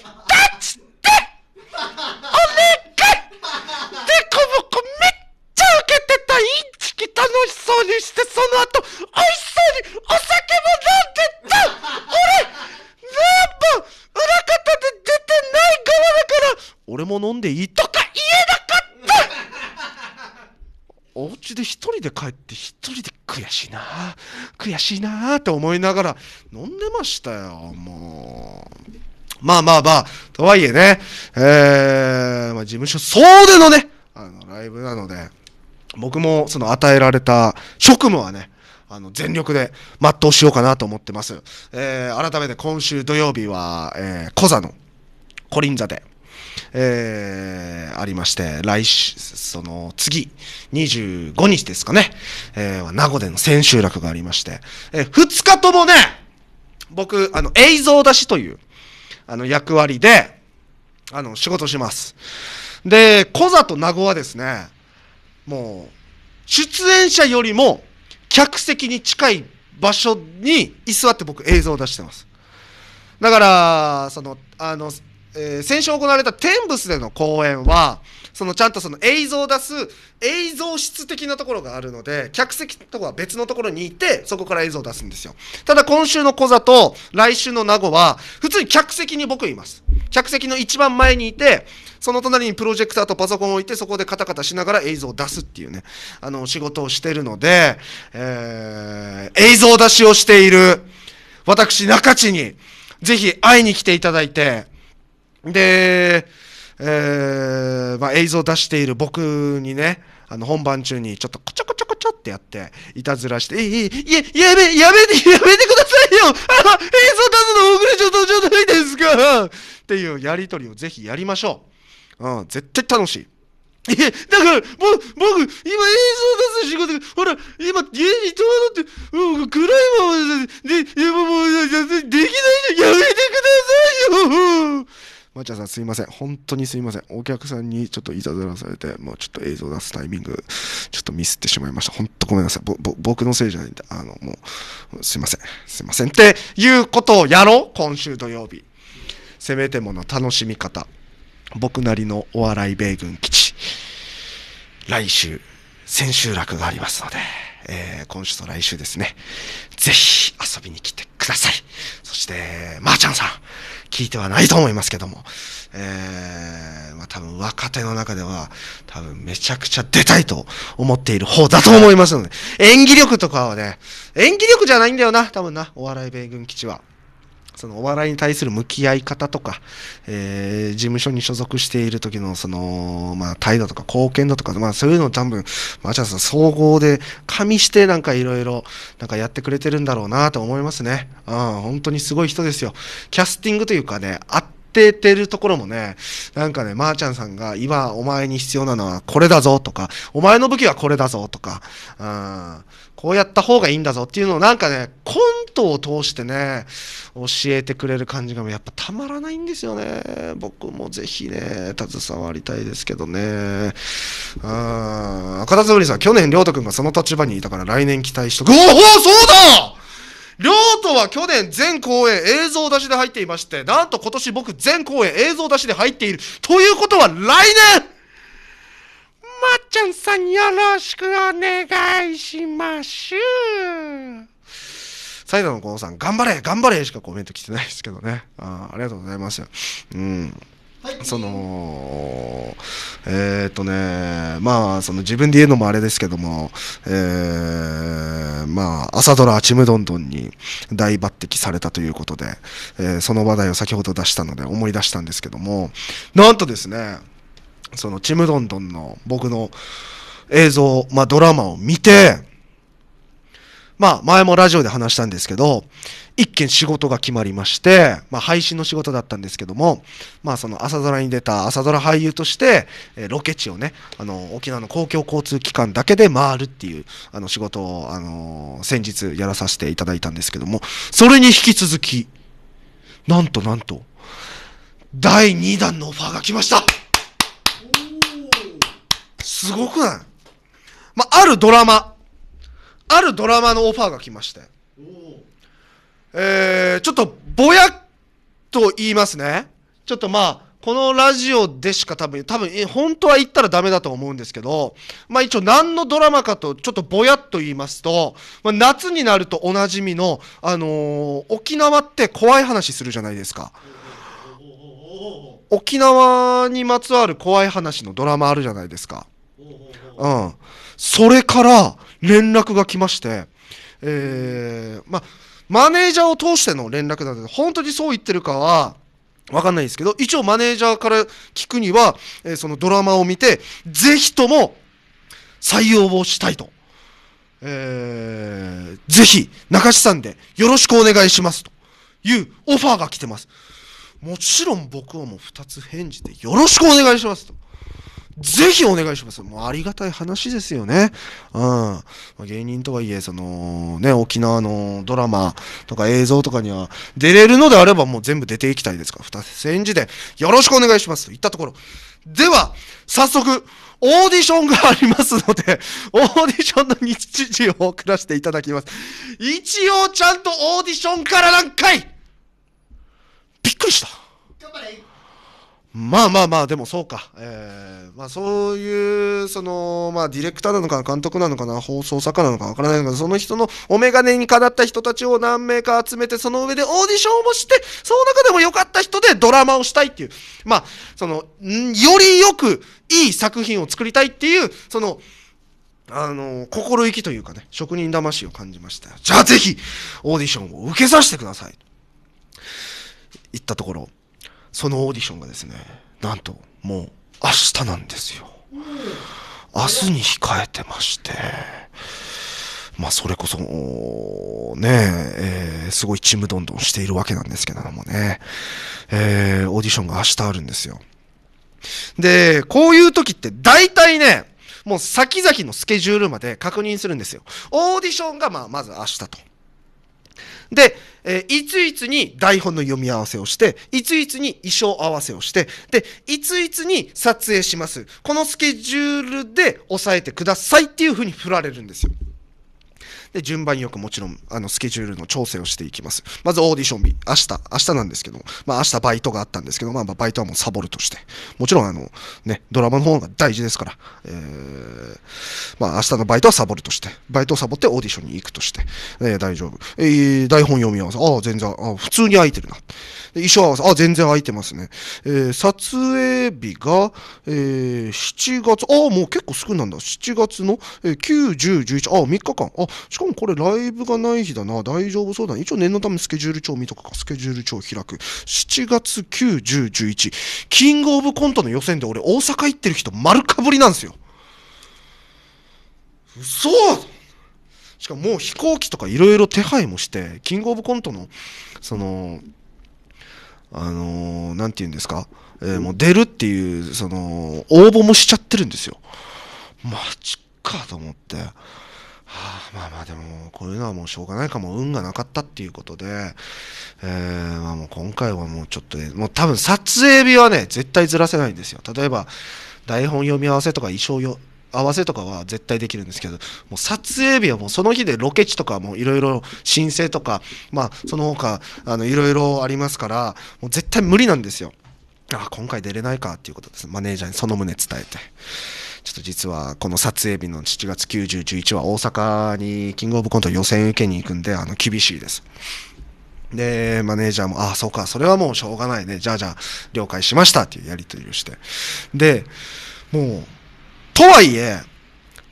式楽しそうにして、その後、美味しそうにお酒も飲んでた俺、全部。裏方で出てない側だから、俺も飲んでいいとか言えなかったお家で一人で帰って一人で悔しいな悔しいなって思いながら飲んでましたよ、もう。まあまあまあ、とはいえね、えー、まあ事務所総出のね、あの、ライブなので、僕もその与えられた職務はね、あの全力で全うしようかなと思ってます。えー、改めて今週土曜日は、えー、コザのコリンザで、えー、ありまして、来週、その次、25日ですかね、えー、名護での千秋楽がありまして、えー、2日ともね、僕、あの、映像出しという、あの、役割で、あの、仕事します。で、コザと名護はですね、もう、出演者よりも客席に近い場所に居座って僕映像を出してます。だから、その、あの、えー、先週行われたテンブスでの公演は、そのちゃんとその映像を出す映像室的なところがあるので、客席とかは別のところにいて、そこから映像を出すんですよ。ただ今週の小座と来週の名護は、普通に客席に僕います。客席の一番前にいて、その隣にプロジェクターとパソコンを置いて、そこでカタカタしながら映像を出すっていうね、あの、仕事をしてるので、えー、映像出しをしている、私、中地に、ぜひ会いに来ていただいて、で、えー、まあ、映像出している僕にね、あの本番中にちょっとこちょこちょこちょってやって、いたずらして、えいえい、や、やめ、やめて、やめてくださいよあ映像出すの遅れちゃったじゃないですかっていうやりとりをぜひやりましょう。うん、絶対楽しい。え、だから、ぼ、僕、今映像出す仕事、ほら、今、家に戸惑って、う暗いままで、で、今もう、できないじゃん、やめてくださいよまー、ャちゃんさんすいません。本当にすいません。お客さんにちょっといたずらされて、もうちょっと映像出すタイミング、ちょっとミスってしまいました。本当ごめんなさい。ぼ、ぼ、僕のせいじゃないんだ。あの、もう、すいません。すいません。っていうことをやろう今週土曜日。せめてもの楽しみ方。僕なりのお笑い米軍基地。来週、千秋楽がありますので、えー、今週と来週ですね。ぜひ遊びに来てください。そして、まー、あ、ちゃんさん、聞いてはないと思いますけども、えー、まあ多分若手の中では、多分めちゃくちゃ出たいと思っている方だと思いますので、演技力とかはね、演技力じゃないんだよな、多分な、お笑い米軍基地は。そのお笑いに対する向き合い方とか、えー、事務所に所属している時のその、まあ、態度とか貢献度とか、まあ、そういうのを多分、まあ、じゃあ総合で加味してなんかいろいろなんかやってくれてるんだろうなと思いますね。うん、本当にすごい人ですよ。キャスティングというかね、っててるところもね、なんかね、まー、あ、ちゃんさんが今お前に必要なのはこれだぞとか、お前の武器はこれだぞとか、うん、こうやった方がいいんだぞっていうのをなんかね、コントを通してね、教えてくれる感じがやっぱたまらないんですよね。僕もぜひね、携わりたいですけどね。うん、片田つぶりさん、去年、りょうとくんがその立場にいたから来年期待しとく。おおそうだりょうとは去年全公演映像出しで入っていまして、なんと今年僕全公演映像出しで入っている。ということは来年っちゃんさんよろしくお願いしましゅう。最後のこのさん、頑張れ頑張れしかコメント来てないですけどね。あありがとうございます。うん。その、えー、っとね、まあ、その自分で言うのもあれですけども、えー、まあ、朝ドラ、ちむどんどんに大抜擢されたということで、えー、その話題を先ほど出したので思い出したんですけども、なんとですね、そのちむどんどんの僕の映像、まあドラマを見て、まあ前もラジオで話したんですけど、一件仕事が決まりまして、まあ配信の仕事だったんですけども、まあその朝ドラに出た朝ドラ俳優として、えロケ地をね、あの沖縄の公共交通機関だけで回るっていうあの仕事を、あの先日やらさせていただいたんですけども、それに引き続き、なんとなんと、第2弾のオファーが来ましたすごくないまあ、あるドラマ、あるドラマのオファーが来まして、えー、ちょっとぼやっと言いますね。ちょっとまあ、このラジオでしか多分、多分、本当は言ったらダメだと思うんですけど、まあ一応何のドラマかと、ちょっとぼやっと言いますと、まあ、夏になるとおなじみの、あのー、沖縄って怖い話するじゃないですか。沖縄にまつわる怖い話のドラマあるじゃないですか。うん、それから連絡が来まして、えー、まマネージャーを通しての連絡なんで、本当にそう言ってるかは、わかんないですけど、一応マネージャーから聞くには、えー、そのドラマを見て、ぜひとも採用をしたいと。えー、ぜひ、中志さんでよろしくお願いしますというオファーが来てます。もちろん僕はもう2つ返事でよろしくお願いしますと。ぜひお願いします。もうありがたい話ですよね。うん。まあ、芸人とはいえ、その、ね、沖縄のドラマとか映像とかには出れるのであればもう全部出ていきたいですから、二つ演じでよろしくお願いしますと言ったところ。では、早速、オーディションがありますので、オーディションの日時を送らせていただきます。一応ちゃんとオーディションから何回びっくりした。頑張れまあまあまあ、でもそうか。えー、まあそういう、その、まあディレクターなのかな、監督なのかな、放送作家なのかわからないのかその人のお眼鏡にかなった人たちを何名か集めて、その上でオーディションもして、その中でも良かった人でドラマをしたいっていう。まあ、その、よりよくいい作品を作りたいっていう、その、あの、心意気というかね、職人魂を感じましたじゃあぜひ、オーディションを受けさせてください。言ったところ。そのオーディションがですねなんともう明日なんですよ明日に控えてましてまあそれこそねえー、すごいちむどんどんしているわけなんですけどもね、えー、オーディションが明日あるんですよでこういう時って大体ねもう先々のスケジュールまで確認するんですよオーディションがまあまず明日とで、えー、いついつに台本の読み合わせをして、いついつに衣装合わせをして、で、いついつに撮影します。このスケジュールで押さえてくださいっていうふうに振られるんですよ。で、順番によくもちろん、あの、スケジュールの調整をしていきます。まずオーディション日、明日、明日なんですけど、まあ、明日バイトがあったんですけど、まあ、バイトはもうサボるとして、もちろん、あの、ね、ドラマの方が大事ですから、えー、まあ、明日のバイトはサボるとして、バイトをサボってオーディションに行くとして、えー、大丈夫。えー、台本読み合わせ、ああ、全然、あ普通に空いてるな。衣装合わせ、あ全然空いてますね。えー、撮影日が、えー、7月、ああ、もう結構少なんだ。7月の、えー、9、10、11、ああ、3日間。あ、しかもこれライブがない日だな。大丈夫そうだ一応念のためスケジュール帳見とくか。スケジュール帳開く。7月9、10、11。キングオブコントの予選で俺大阪行ってる人丸かぶりなんですよ。嘘しかももう飛行機とかいろいろ手配もして、キングオブコントの、その、あのー、なんて言うんですか、えー、もう出るっていう、その、応募もしちゃってるんですよ。マジかと思って。はあ、まあまあでもこういうのはもうしょうがないかも運がなかったっていうことで、えー、まあもう今回はもうちょっとねもう多分撮影日はね絶対ずらせないんですよ例えば台本読み合わせとか衣装よ合わせとかは絶対できるんですけどもう撮影日はもうその日でロケ地とかもいろいろ申請とかまあその他いろいろありますからもう絶対無理なんですよあ今回出れないかっていうことですマネージャーにその旨伝えて。ちょっと実はこの撮影日の7月90、11は大阪にキングオブコント予選受けに行くんで、あの、厳しいです。で、マネージャーも、ああ、そうか、それはもうしょうがないね。じゃあじゃあ、了解しましたっていうやり取りをして。で、もう、とはいえ、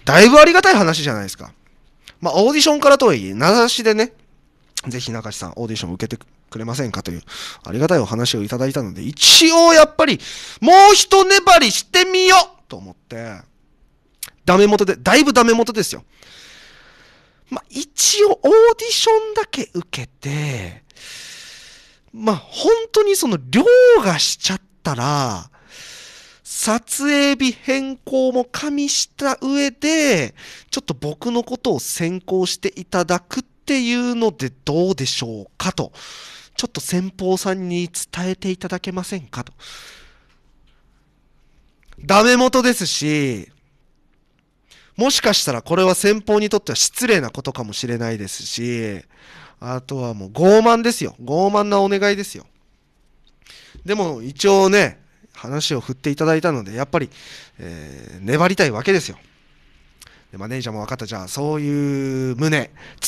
だいぶありがたい話じゃないですか。まあ、オーディションからとはいえ、名指しでね、ぜひ中地さん、オーディション受けてくれませんかという、ありがたいお話をいただいたので、一応やっぱり、もう一粘りしてみようと思って、ダメ元で、だいぶダメ元ですよ。まあ、一応オーディションだけ受けて、まあ、本当にその、凌駕しちゃったら、撮影日変更も加味した上で、ちょっと僕のことを先行していただくっていうのでどうでしょうかと、ちょっと先方さんに伝えていただけませんかと。ダメ元ですし、もしかしたらこれは先方にとっては失礼なことかもしれないですし、あとはもう傲慢ですよ。傲慢なお願いですよ。でも一応ね、話を振っていただいたので、やっぱり、えー、粘りたいわけですよ。でマネージャーも分かった、じゃあそういう旨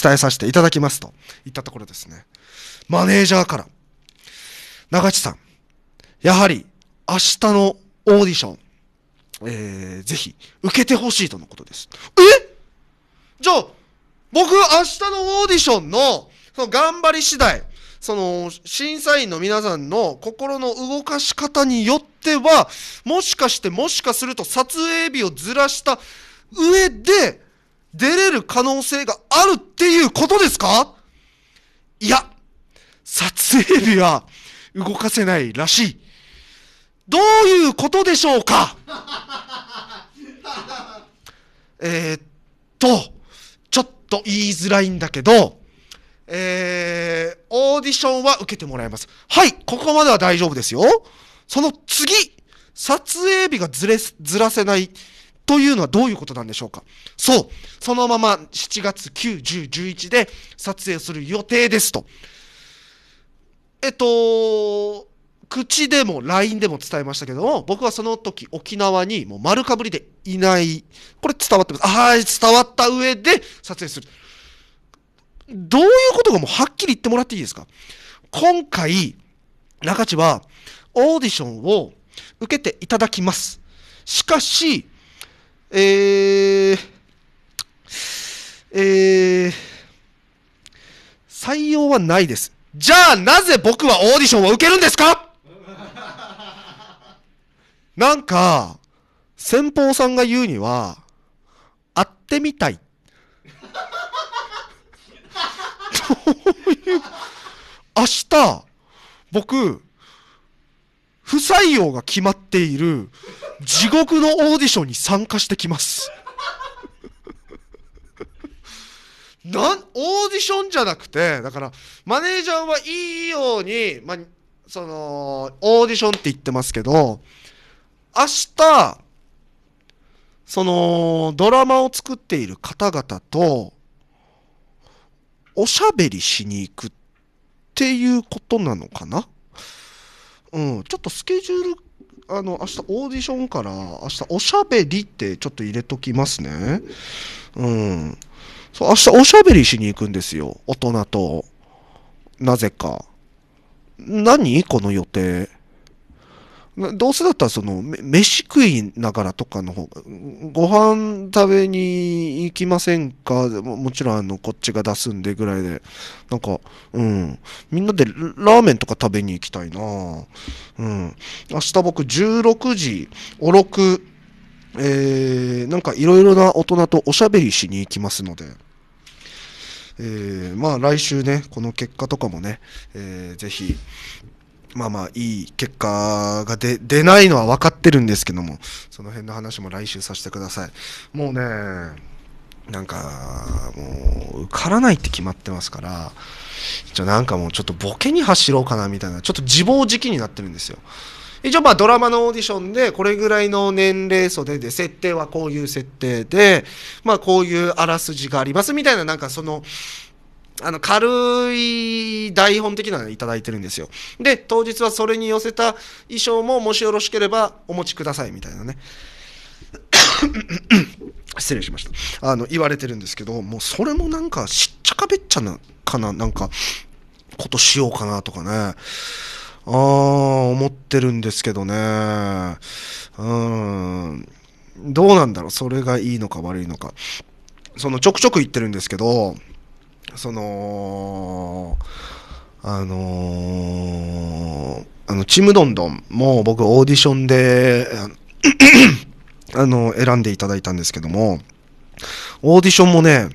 伝えさせていただきますと言ったところですね。マネージャーから、長地さん、やはり明日のオーディション、えー、ぜひ、受けてほしいとのことです。えじゃあ、僕、明日のオーディションの、その、頑張り次第、その、審査員の皆さんの心の動かし方によっては、もしかして、もしかすると、撮影日をずらした上で、出れる可能性があるっていうことですかいや、撮影日は動かせないらしい。どういうことでしょうか えっと、ちょっと言いづらいんだけど、えー、オーディションは受けてもらいます。はい、ここまでは大丈夫ですよ。その次、撮影日がずれ、ずらせないというのはどういうことなんでしょうかそう、そのまま7月9、10、11で撮影する予定ですと。えっと、口でも LINE でも伝えましたけども、僕はその時沖縄にもう丸かぶりでいない。これ伝わってます。はい、伝わった上で撮影する。どういうことかもうはっきり言ってもらっていいですか今回、中地はオーディションを受けていただきます。しかし、えー、えー、採用はないです。じゃあなぜ僕はオーディションを受けるんですか なんか、先方さんが言うには、会ってみたい。どういう、明日、僕、不採用が決まっている地獄のオーディションに参加してきます。なん、オーディションじゃなくて、だから、マネージャーはいいように、まあ、その、オーディションって言ってますけど、明日、その、ドラマを作っている方々と、おしゃべりしに行くっていうことなのかなうん、ちょっとスケジュール、あの、明日オーディションから、明日おしゃべりってちょっと入れときますね。うん。そう、明日おしゃべりしに行くんですよ。大人と。なぜか。何この予定。どうせだったらその、飯食いながらとかの方が、ご飯食べに行きませんかももちろんあの、こっちが出すんでぐらいで。なんか、うん。みんなでラーメンとか食べに行きたいなうん。明日僕16時、おろく、えー、なんかいろいろな大人とおしゃべりしに行きますので。えー、まあ来週ね、この結果とかもね、えー、ぜひ、まあまあいい結果が出、出ないのは分かってるんですけども、その辺の話も来週させてください。もうね、なんか、もう、受からないって決まってますから、じゃなんかもうちょっとボケに走ろうかなみたいな、ちょっと自暴自棄になってるんですよ。一応まあドラマのオーディションでこれぐらいの年齢層でで設定はこういう設定で、まあこういうあらすじがありますみたいななんかその、あの、軽い台本的なのをいただいてるんですよ。で、当日はそれに寄せた衣装ももしよろしければお持ちくださいみたいなね。失礼しました。あの、言われてるんですけど、もうそれもなんかしっちゃかべっちゃな、かな、なんか、ことしようかなとかね。あ思ってるんですけどね。うん。どうなんだろうそれがいいのか悪いのか。その、ちょくちょく言ってるんですけど、その、あのー、あの、ちむどんどんも僕オーディションで、あの、選んでいただいたんですけども、オーディションもね、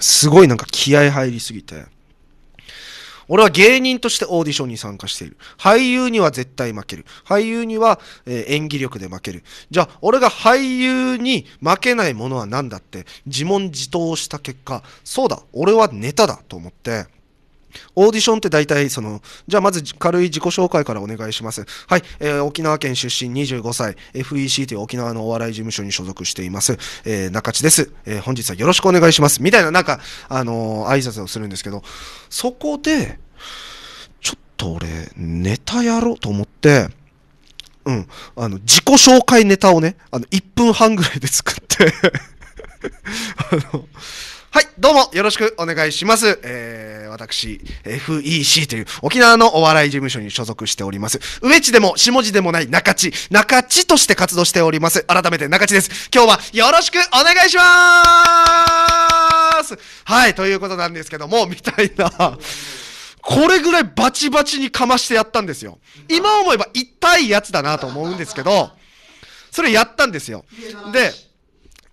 すごいなんか気合入りすぎて、俺は芸人としてオーディションに参加している。俳優には絶対負ける。俳優には、えー、演技力で負ける。じゃあ、俺が俳優に負けないものは何だって自問自答した結果、そうだ、俺はネタだと思って、オーディションって大体その、じゃあまず軽い自己紹介からお願いします。はい、えー、沖縄県出身25歳、FEC という沖縄のお笑い事務所に所属しています、えー、中地です、えー、本日はよろしくお願いします。みたいななんか、あのー、挨拶をするんですけど、そこで、ちょっと俺、ネタやろうと思って、うん、あの、自己紹介ネタをね、あの、1分半ぐらいで作って あの、はい、どうもよろしくお願いします。えー、私、FEC という沖縄のお笑い事務所に所属しております。上地でも下地でもない中地、中地として活動しております。改めて中地です。今日はよろしくお願いしますはい、ということなんですけども、みたいな。これぐらいバチバチにかましてやったんですよ。今思えば痛いやつだなと思うんですけど、それやったんですよ。で、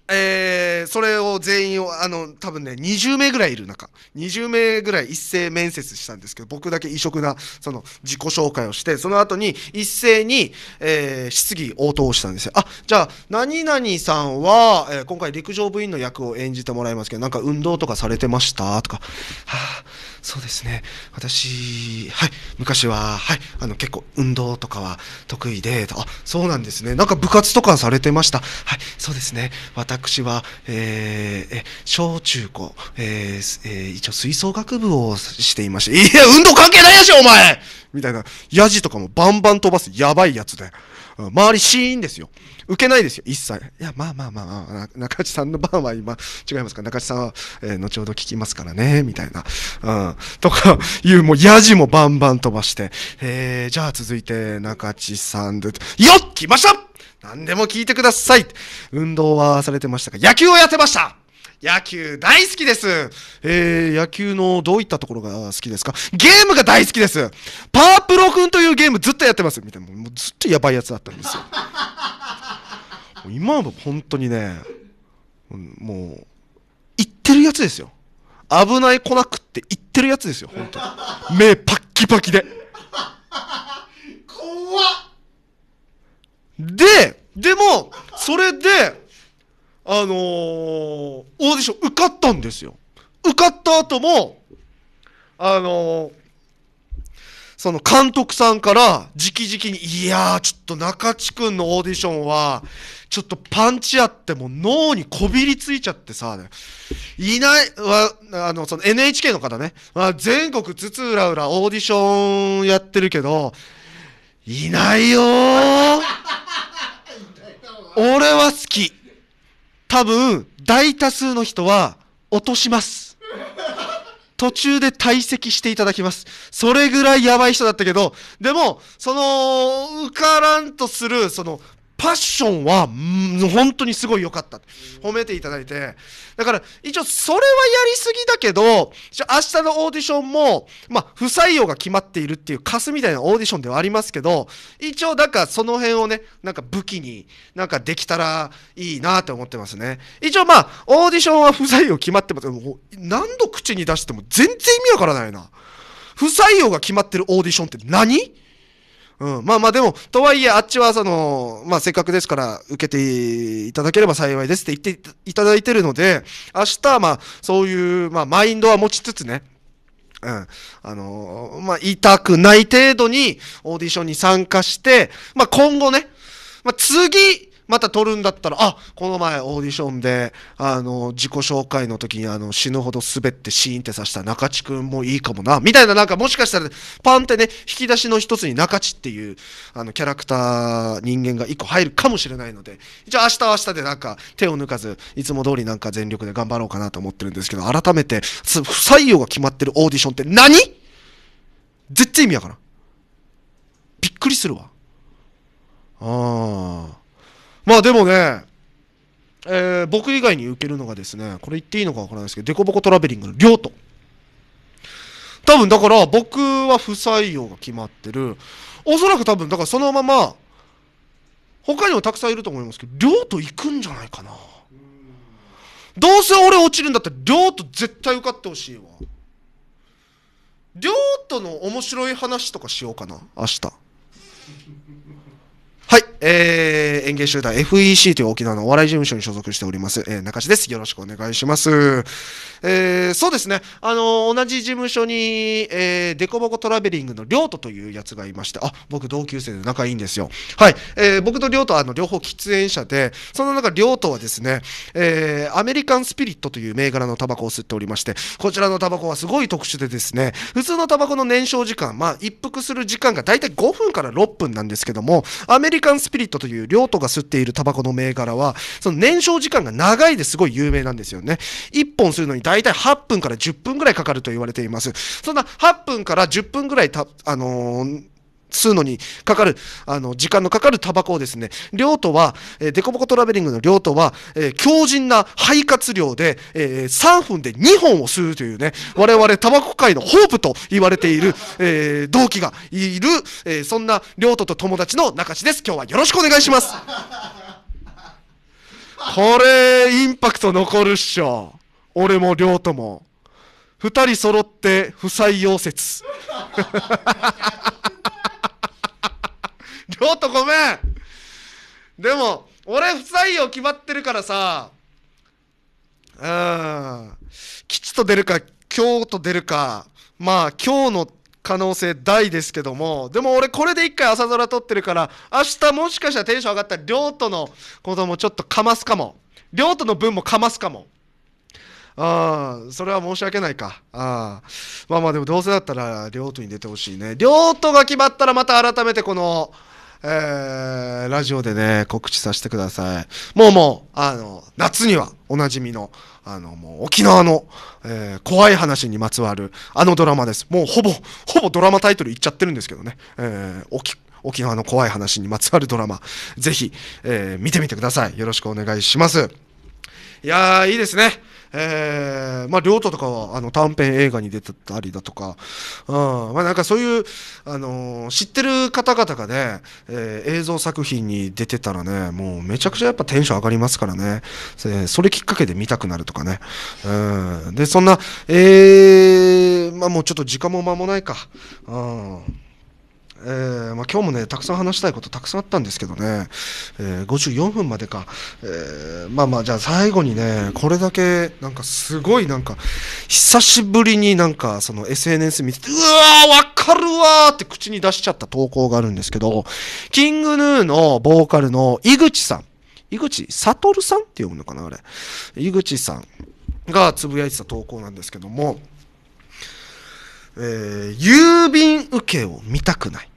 えーー、それを全員を、あの、多分ね、20名ぐらいいる中、20名ぐらい一斉面接したんですけど、僕だけ異色な、その、自己紹介をして、その後に一斉に、えー、質疑応答したんですよ。あ、じゃあ、何々さんは、えー、今回陸上部員の役を演じてもらいますけど、なんか運動とかされてましたとか、はあ、そうですね、私、はい、昔は、はい、あの、結構運動とかは得意で、あ、そうなんですね、なんか部活とかされてました。はい、そうですね、私は、えー、え小中高、えー、えー、一応吹奏楽部をしていまして、いや、運動関係ないやし、ょ、お前みたいな、ヤジとかもバンバン飛ばす、やばいやつで。周りシーンですよ。受けないですよ、一切。いや、まあまあまあ、中地さんの番は今、違いますか中地さんは、えー、後ほど聞きますからね、みたいな。うん。とか、いう、もう、ヤジもバンバン飛ばして、えー、じゃあ続いて、中地さんで、よっ来ました何でも聞いてください。運動はされてましたか野球をやってました野球大好きです。えー、野球のどういったところが好きですかゲームが大好きです。パープロ君というゲームずっとやってます。みたいな。もうずっとやばいやつだったんですよ。今は本当にね、もう、言ってるやつですよ。危ない子なくって言ってるやつですよ、本当目パッキパキで。怖っで、でも、それで、あのー、オーディション受かったんですよ。受かった後も、あのー、その監督さんから直々に、いやー、ちょっと中地君のオーディションは、ちょっとパンチあっても脳にこびりついちゃってさ、いない、は、あの、その NHK の方ね、全国津々浦々オーディションやってるけど、いないよー。俺は好き。多分、大多数の人は落とします。途中で退席していただきます。それぐらいやばい人だったけど、でも、その、受からんとする、その、パッションは、本当にすごい良かった。褒めていただいて。だから、一応、それはやりすぎだけど、明日のオーディションも、まあ、不採用が決まっているっていうカスみたいなオーディションではありますけど、一応、なんか、その辺をね、なんか武器に、なんかできたらいいなと思ってますね。一応、まあ、オーディションは不採用決まってますけ何度口に出しても全然意味わからないな。不採用が決まってるオーディションって何うん。まあまあでも、とはいえ、あっちはその、まあせっかくですから、受けていただければ幸いですって言っていただいてるので、明日、まあ、そういう、まあ、マインドは持ちつつね、うん。あのー、まあ、痛くない程度にオーディションに参加して、まあ、今後ね、まあ、次、また撮るんだったら、あこの前オーディションで、あの、自己紹介の時にあの死ぬほど滑ってシーンってさした中地くんもいいかもな、みたいななんかもしかしたら、パンってね、引き出しの一つに中地っていう、あの、キャラクター人間が一個入るかもしれないので、ゃあ明日は明日でなんか手を抜かず、いつも通りなんか全力で頑張ろうかなと思ってるんですけど、改めて、不採用が決まってるオーディションって何絶対意味わからん。びっくりするわ。ああ。まあでもね、えー、僕以外に受けるのがですね、これ言っていいのかわからないですけど、デコボコトラベリングの両と。多分だから僕は不採用が決まってる。おそらく多分だからそのまま、他にもたくさんいると思いますけど、両と行くんじゃないかな。どうせ俺落ちるんだったら、両と絶対受かってほしいわ。両との面白い話とかしようかな、明日。はい、えー、演芸集団 FEC という沖縄のお笑い事務所に所属しております、えー、中地です。よろしくお願いします。えー、そうですね、あのー、同じ事務所に、えー、デコボコトラベリングのりょうとというやつがいまして、あ、僕同級生で仲いいんですよ。はい、えー、僕とりょうとはあの両方喫煙者で、その中りょうとはですね、えー、アメリカンスピリットという銘柄のタバコを吸っておりまして、こちらのタバコはすごい特殊でですね、普通のタバコの燃焼時間、まあ、一服する時間が大体5分から6分なんですけども、アメリリカンスピリットという両党が吸っているタバコの銘柄は、その燃焼時間が長いですごい有名なんですよね。1本するのに大体8分から10分ぐらいかかると言われています。そんな8分から10分ぐらいた、あのー、吸うのにかかる、あの、時間のかかるタバコをですね、量とは、えー、デコボコトラベリングの量とは、えー、強靭な肺活量で、えー、3分で2本を吸うというね、我々タバコ界のホープと言われている、えー、同期がいる、えー、そんな量とと友達の中地です。今日はよろしくお願いします。これ、インパクト残るっしょ。俺も量とも。二人揃って不採用説。ちょっとごめんでも、俺不採用決まってるからさ、うん、吉と出るか、京と出るか、まあ、今日の可能性大ですけども、でも俺これで一回朝空撮ってるから、明日もしかしたらテンション上がったら、亮とのこともちょっとかますかも。亮との分もかますかも。ああ、それは申し訳ないか。ああ。まあまあでもどうせだったら、両とに出てほしいね。亮とが決まったらまた改めてこの、えー、ラジオでね、告知させてください。もうもう、あの、夏にはおなじみの、あの、もう沖縄の、えー、怖い話にまつわる、あのドラマです。もうほぼ、ほぼドラマタイトル言っちゃってるんですけどね。えー、沖、沖縄の怖い話にまつわるドラマ、ぜひ、えー、見てみてください。よろしくお願いします。いやー、いいですね。えー、まあ、両都とかはあの短編映画に出てたりだとか、うんまあ、なんかそういう、あのー、知ってる方々がね、えー、映像作品に出てたらね、もうめちゃくちゃやっぱテンション上がりますからね、えそれきっかけで見たくなるとかね。うん、で、そんな、えまあ、もうちょっと時間も間もないか。うんえーまあ、今日もね、たくさん話したいことたくさんあったんですけどね、えー、54分までか、えー、まあまあ、じゃあ最後にね、これだけ、なんかすごい、なんか、久しぶりになんか、その SNS 見てて、うわー、わかるわーって口に出しちゃった投稿があるんですけど、キングヌーのボーカルの井口さん、井口悟さんって読むのかな、あれ。井口さんがつぶやいてた投稿なんですけども、えー、郵便受けを見たくない。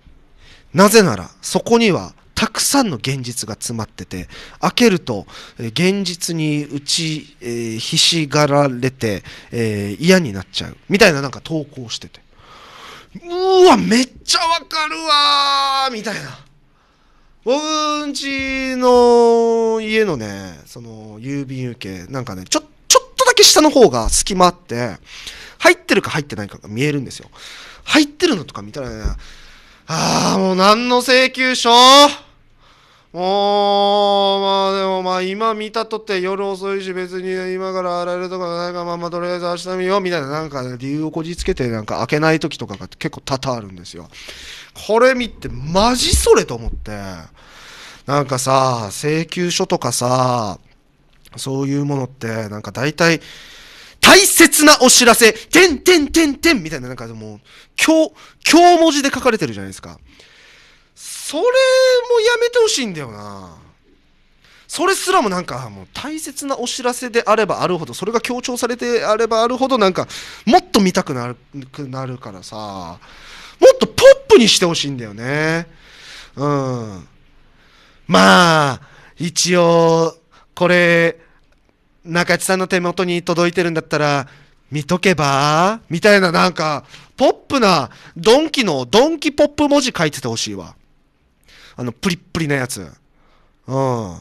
なぜなら、そこには、たくさんの現実が詰まってて開けると現実に打ち、えー、ひしがられて、えー、嫌になっちゃうみたいななんか投稿しててうわめっちゃわかるわみたいな僕んちの家のねその郵便受けなんかねちょちょっとだけ下の方が隙間あって入ってるか入ってないかが見えるんですよ。入ってるのとか見たらね、ああ、もう何の請求書もう、まあでもまあ今見たとって夜遅いし別に今から洗えるとかないかまあまあとりあえず明日見ようみたいななんか、ね、理由をこじつけてなんか開けない時とかが結構多々あるんですよ。これ見てマジそれと思って。なんかさ、請求書とかさ、そういうものってなんか大体大切なお知らせ、てんてんてんてんみたいな、なんかもう、今日文字で書かれてるじゃないですか。それもやめてほしいんだよな。それすらもなんか、もう大切なお知らせであればあるほど、それが強調されてあればあるほど、なんか、もっと見たくなる、くなるからさ、もっとポップにしてほしいんだよね。うん。まあ、一応、これ、中地さんの手元に届いてるんだったら、見とけばみたいななんか、ポップな、ドンキの、ドンキポップ文字書いててほしいわ。あの、プリップリなやつ。うん。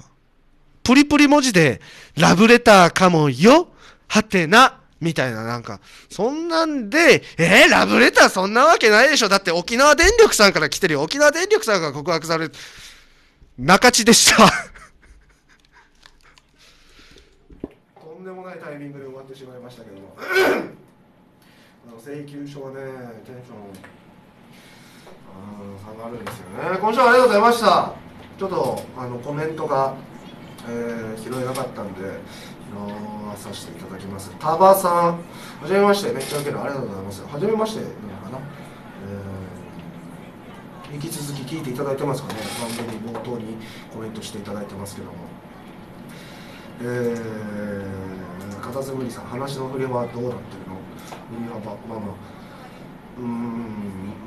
プリプリ文字で、ラブレターかもよはてなみたいな、なんか、そんなんで、えー、ラブレターそんなわけないでしょだって沖縄電力さんから来てるよ。沖縄電力さんが告白される。中地でしたもないタイミングで終わってしまいましたけどもあの請求書はねテンション下がるんですよね今週はありがとうございましたちょっとあのコメントが、えー、拾えなかったんで拾わさせていただきますタバさんはじめましてめっちゃウケるありがとうございますはじめましてなのかな、えー、引き続き聞いていただいてますかね番組冒頭にコメントしていただいてますけどもえーカタツムリさん話の振れはどうなってるのいやままあまあうん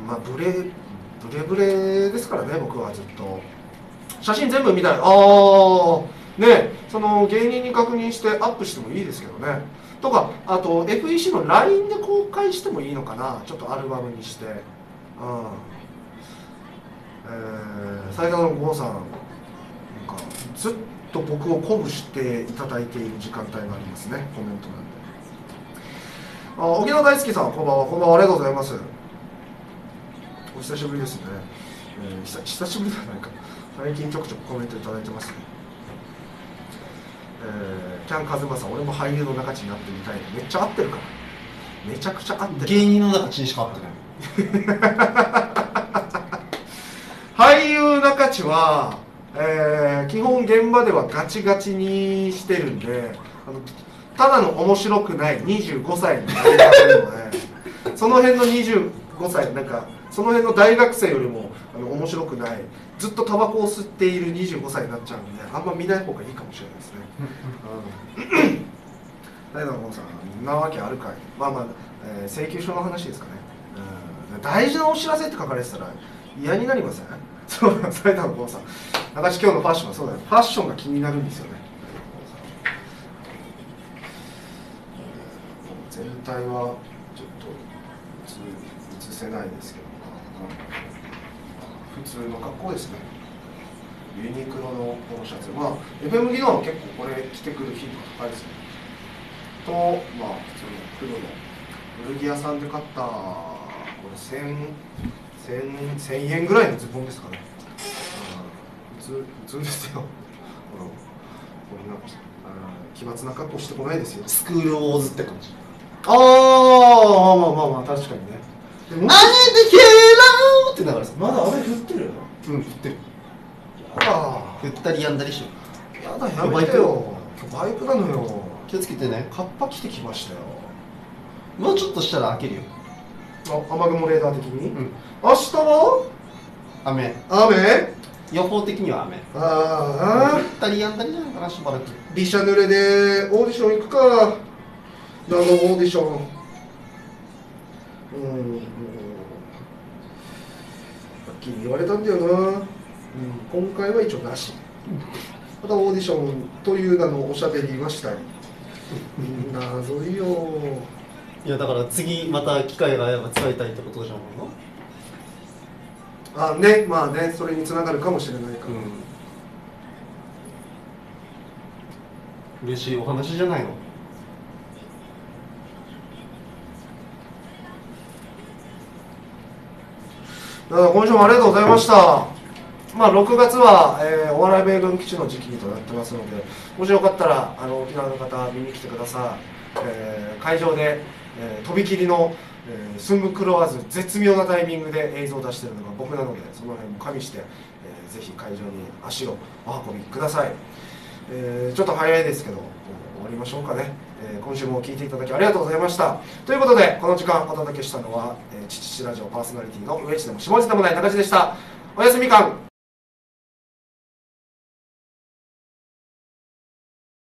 まあブレブレブレですからね僕はずっと写真全部見たいああねその芸人に確認してアップしてもいいですけどねとかあと FEC の LINE で公開してもいいのかなちょっとアルバムにしてうんえー、最多の郷さんなんかずっと僕を鼓舞していただいている時間帯がありますねコメント欄であ沖縄大好きさんこんばんはこんばんはありがとうございますお久しぶりですね、えー、久久しぶりじゃないか最近ちょくちょくコメントいただいてます、ね、えー、キャンカズマさん俺も俳優の中地になってみたいめっちゃ合ってるからめちゃくちゃ合ってる芸人の中地にしか合ってない 俳優中地はえー、基本現場ではガチガチにしてるんであのただの面白くない25歳になりませのでその辺の25歳なんかその辺の大学生よりもあの面白くないずっとタバコを吸っている25歳になっちゃうんであんま見ない方がいいかもしれないですね。大なわけあるかいまあまあ、え請求書の話ですかね、大事なお知らせって書かれてたら嫌になりませんそうなん埼玉郷さん私今日のファッションはそうだよファッションが気になるんですよね全体はちょっと映せないですけど普通の格好ですねユニクロのこのシャツまあ FM 技能は結構これ着てくる頻度高いですねとまあ普通の黒の古着屋さんで買ったこれ1000 1000, 円ぐらいのズボンですかね、普通普通ですよこんな奇抜な格好してこないですよスクールーズって感じああまあまあまあ確かにねでも「何でけらってだからまだ雨降ってるうん降ってるやだ降ったりやんだりしやだやめてよ今日バイクなのよ気をつけてねカッパ着てきましたよもうちょっとしたら開けるよ雨雲レーダー的に、うん、明日は雨雨予報的には雨ああ降ったりやんだりじゃないかなしばらくびしゃ濡れでオーディション行くかあのオーディションうんはっきり言われたんだよな、うん、今回は一応なしまたオーディションという名のおしゃべりはしたり 謎よいやだから次また機会があれば使いたいってことじゃないのあねまあねそれにつながるかもしれないから、うん、嬉しいお話じゃないの今週もありがとうございました。まあ、6月は、えー、お笑い米軍基地の時期となってますので、もしよかったら、あの、沖縄の方、見に来てください。えー、会場でえー、とびきりの、えー、寸分狂わず絶妙なタイミングで映像を出してるのが僕なのでその辺も加味して、えー、ぜひ会場に足をお運びください、えー、ちょっと早いですけど終わりましょうかね、えー、今週も聞いていただきありがとうございましたということでこの時間お届けしたのは「えー、父ラジオパーソナリティの上地でも下地でもない高地でしたおやすみかん